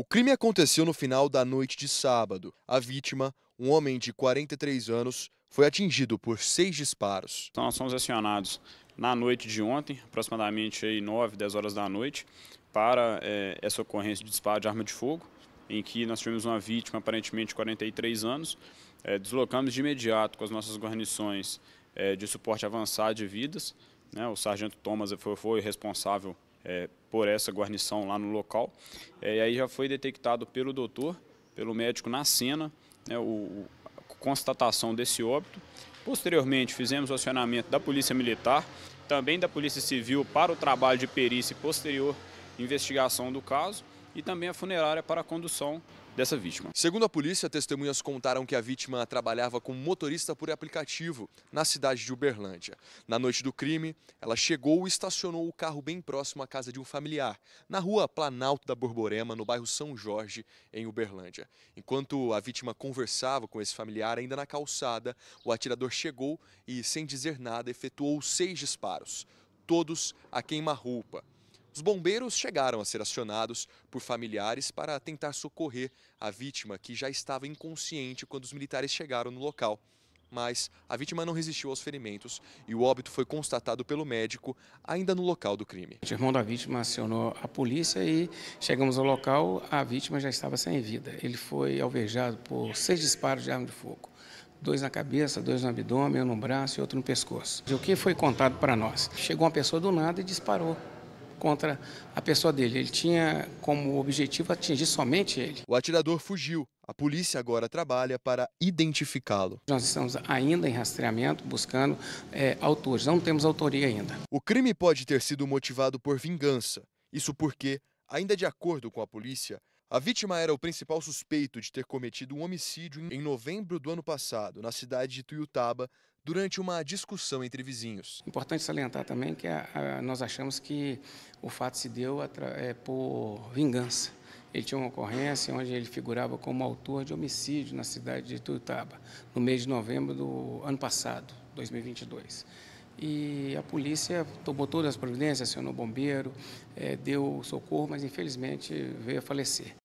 O crime aconteceu no final da noite de sábado. A vítima, um homem de 43 anos, foi atingido por seis disparos. Então, nós fomos acionados na noite de ontem, aproximadamente aí 9, 10 horas da noite, para é, essa ocorrência de disparo de arma de fogo, em que nós tivemos uma vítima aparentemente de 43 anos. É, deslocamos de imediato com as nossas guarnições é, de suporte avançado de vidas. Né, o sargento Thomas foi, foi responsável é, por essa guarnição lá no local. É, e aí já foi detectado pelo doutor, pelo médico na cena, né, o, a constatação desse óbito. Posteriormente, fizemos o acionamento da Polícia Militar, também da Polícia Civil para o trabalho de perícia e posterior investigação do caso e também a funerária para a condução dessa vítima. Segundo a polícia, testemunhas contaram que a vítima trabalhava como motorista por aplicativo na cidade de Uberlândia. Na noite do crime, ela chegou e estacionou o carro bem próximo à casa de um familiar, na rua Planalto da Borborema, no bairro São Jorge, em Uberlândia. Enquanto a vítima conversava com esse familiar ainda na calçada, o atirador chegou e, sem dizer nada, efetuou seis disparos, todos a queima-roupa. Os bombeiros chegaram a ser acionados por familiares para tentar socorrer a vítima, que já estava inconsciente quando os militares chegaram no local. Mas a vítima não resistiu aos ferimentos e o óbito foi constatado pelo médico ainda no local do crime. O irmão da vítima acionou a polícia e chegamos ao local, a vítima já estava sem vida. Ele foi alvejado por seis disparos de arma de fogo dois na cabeça, dois no abdômen, um no braço e outro no pescoço. O que foi contado para nós? Chegou uma pessoa do nada e disparou contra a pessoa dele. Ele tinha como objetivo atingir somente ele. O atirador fugiu. A polícia agora trabalha para identificá-lo. Nós estamos ainda em rastreamento, buscando é, autores. Não temos autoria ainda. O crime pode ter sido motivado por vingança. Isso porque, ainda de acordo com a polícia, a vítima era o principal suspeito de ter cometido um homicídio em novembro do ano passado, na cidade de Tuiutaba, durante uma discussão entre vizinhos. Importante salientar também que a, ah, a, ah, nós achamos que o fato se deu é, por vingança. Ele tinha uma ocorrência onde ele figurava como autor de homicídio na cidade de Tuiutaba, no mês de novembro do ano passado, 2022 e a polícia tomou todas as providências, acionou bombeiro, é, deu socorro, mas infelizmente veio a falecer.